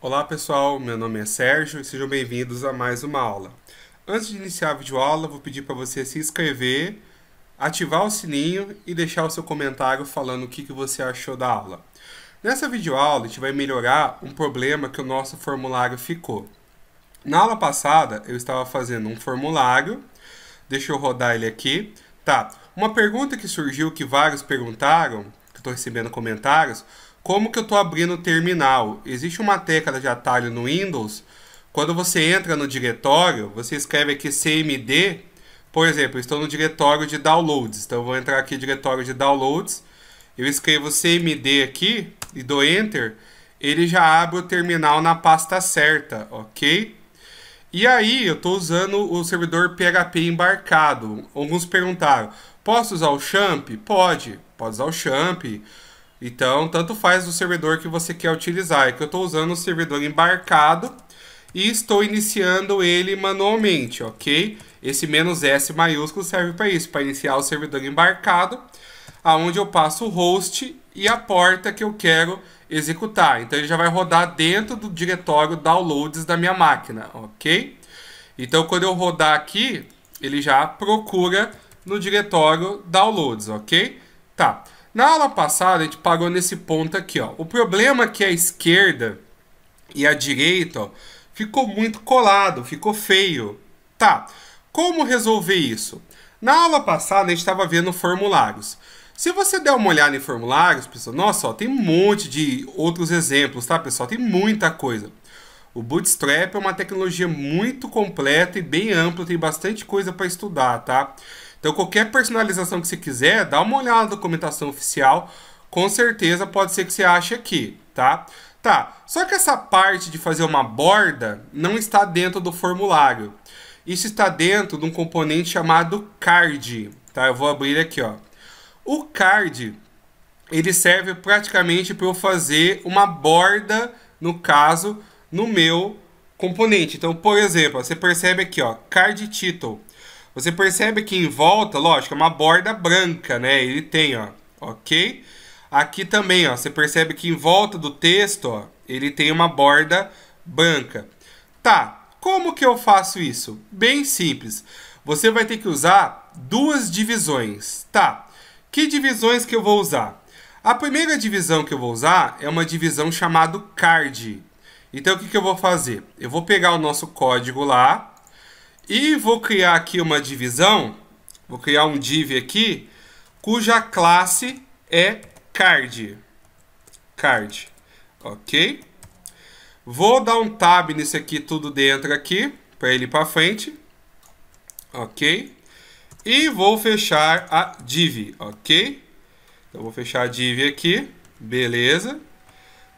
Olá pessoal, meu nome é Sérgio e sejam bem-vindos a mais uma aula. Antes de iniciar a videoaula, vou pedir para você se inscrever, ativar o sininho e deixar o seu comentário falando o que, que você achou da aula. Nessa videoaula, a gente vai melhorar um problema que o nosso formulário ficou. Na aula passada, eu estava fazendo um formulário, deixa eu rodar ele aqui. Tá, uma pergunta que surgiu que vários perguntaram estou recebendo comentários, como que eu estou abrindo o terminal? Existe uma tecla de atalho no Windows, quando você entra no diretório, você escreve aqui CMD, por exemplo, estou no diretório de downloads, então eu vou entrar aqui no diretório de downloads, eu escrevo CMD aqui e dou Enter, ele já abre o terminal na pasta certa, ok? E aí, eu estou usando o servidor PHP embarcado. Alguns perguntaram, posso usar o Champ? Pode pode usar o champ. Então, tanto faz o servidor que você quer utilizar. É que eu estou usando o servidor embarcado e estou iniciando ele manualmente, ok? Esse "-s" maiúsculo serve para isso, para iniciar o servidor embarcado, aonde eu passo o host e a porta que eu quero executar. Então, ele já vai rodar dentro do diretório downloads da minha máquina, ok? Então, quando eu rodar aqui, ele já procura no diretório downloads, ok? Tá. Na aula passada, a gente parou nesse ponto aqui, ó. O problema é que a esquerda e a direita, ó, ficou muito colado, ficou feio. Tá. Como resolver isso? Na aula passada, a gente estava vendo formulários. Se você der uma olhada em formulários, pessoal, nossa, ó, tem um monte de outros exemplos, tá, pessoal? Tem muita coisa. O Bootstrap é uma tecnologia muito completa e bem ampla, tem bastante coisa para estudar, tá? Então, qualquer personalização que você quiser, dá uma olhada na documentação oficial. Com certeza pode ser que você ache aqui, tá? Tá, só que essa parte de fazer uma borda não está dentro do formulário. Isso está dentro de um componente chamado card, tá? Eu vou abrir aqui, ó. O card, ele serve praticamente para eu fazer uma borda, no caso, no meu componente. Então, por exemplo, você percebe aqui, ó, card title. Você percebe que em volta, lógico, é uma borda branca, né? Ele tem, ó, ok? Aqui também, ó, você percebe que em volta do texto, ó, ele tem uma borda branca. Tá, como que eu faço isso? Bem simples. Você vai ter que usar duas divisões, tá? Que divisões que eu vou usar? A primeira divisão que eu vou usar é uma divisão chamada card. Então, o que, que eu vou fazer? Eu vou pegar o nosso código lá, e vou criar aqui uma divisão, vou criar um div aqui, cuja classe é card. Card, ok? Vou dar um tab nesse aqui, tudo dentro aqui, para ele ir para frente, ok? E vou fechar a div, ok? Então, vou fechar a div aqui, beleza.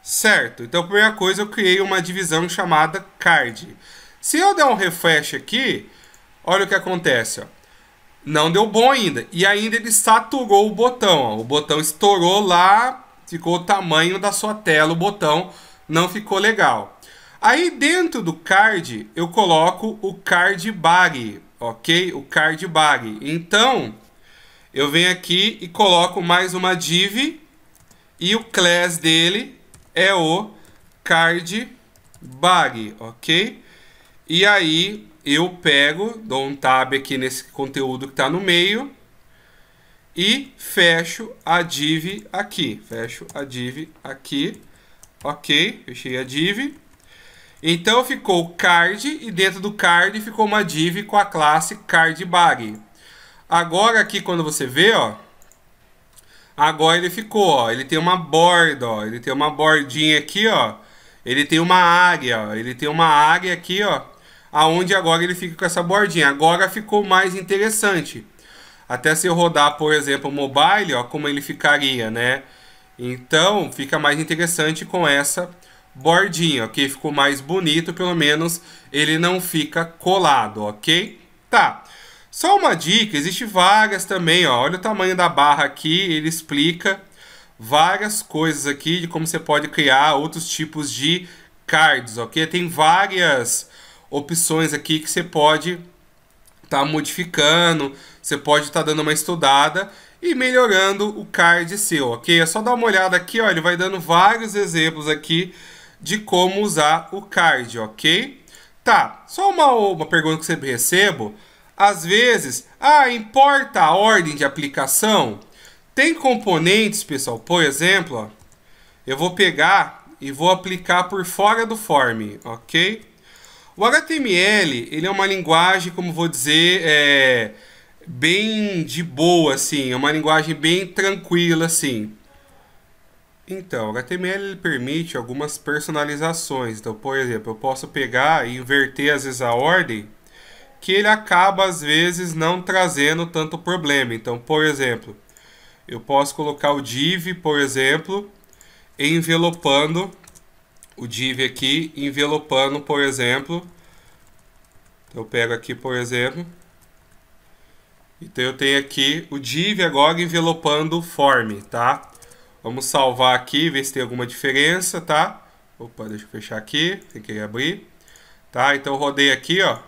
Certo, então a primeira coisa eu criei uma divisão chamada card. Se eu der um refresh aqui, olha o que acontece, ó. Não deu bom ainda. E ainda ele saturou o botão, ó. O botão estourou lá, ficou o tamanho da sua tela, o botão não ficou legal. Aí dentro do card, eu coloco o card bag, ok? O card bag. Então, eu venho aqui e coloco mais uma div e o class dele é o card bag, ok? E aí eu pego, dou um tab aqui nesse conteúdo que está no meio e fecho a div aqui. Fecho a div aqui. Ok, fechei a div. Então ficou card e dentro do card ficou uma div com a classe cardBag. Agora aqui quando você vê, ó, agora ele ficou, ó, ele tem uma borda, ó, ele tem uma bordinha aqui, ó, ele tem uma área, ó, ele tem uma área aqui, ó, aonde agora ele fica com essa bordinha. Agora ficou mais interessante. Até se eu rodar, por exemplo, mobile, ó, como ele ficaria, né? Então, fica mais interessante com essa bordinha, ok? Ficou mais bonito, pelo menos ele não fica colado, ok? Tá. Só uma dica, existe vagas também, ó. Olha o tamanho da barra aqui, ele explica várias coisas aqui de como você pode criar outros tipos de cards, ok? Tem várias opções aqui que você pode estar tá modificando, você pode estar tá dando uma estudada e melhorando o card seu, ok? É só dar uma olhada aqui, ó, ele vai dando vários exemplos aqui de como usar o card, ok? Tá, só uma, uma pergunta que sempre recebo. Às vezes, ah, importa a ordem de aplicação? Tem componentes, pessoal, por exemplo, ó, eu vou pegar e vou aplicar por fora do form, ok? O HTML, ele é uma linguagem, como vou dizer, é, bem de boa, assim. É uma linguagem bem tranquila, assim. Então, o HTML permite algumas personalizações. Então, por exemplo, eu posso pegar e inverter às vezes a ordem, que ele acaba às vezes não trazendo tanto problema. Então, por exemplo, eu posso colocar o div, por exemplo, envelopando o div aqui envelopando, por exemplo. Então, eu pego aqui, por exemplo. Então, eu tenho aqui o div agora envelopando o form, tá? Vamos salvar aqui, ver se tem alguma diferença, tá? Opa, deixa eu fechar aqui, tem que abrir. Tá, então eu rodei aqui, ó.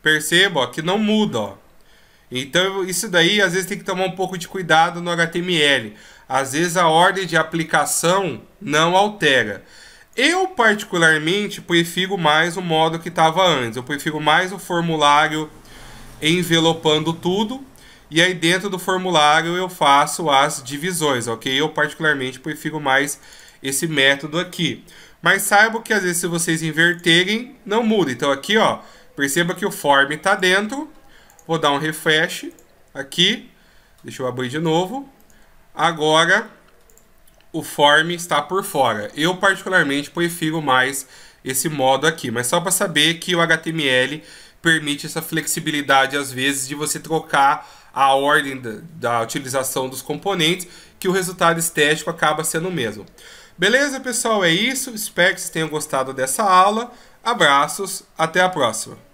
Perceba, ó, que não muda, ó. Então, isso daí, às vezes, tem que tomar um pouco de cuidado no HTML. Às vezes, a ordem de aplicação não altera. Eu, particularmente, prefiro mais o modo que estava antes. Eu prefiro mais o formulário envelopando tudo. E aí, dentro do formulário, eu faço as divisões, ok? Eu, particularmente, prefiro mais esse método aqui. Mas saiba que, às vezes, se vocês inverterem, não muda. Então, aqui, ó, perceba que o form está dentro. Vou dar um refresh aqui. Deixa eu abrir de novo. Agora, o form está por fora. Eu particularmente prefiro mais esse modo aqui, mas só para saber que o HTML permite essa flexibilidade às vezes de você trocar a ordem da, da utilização dos componentes, que o resultado estético acaba sendo o mesmo. Beleza, pessoal? É isso. Espero que vocês tenham gostado dessa aula. Abraços, até a próxima!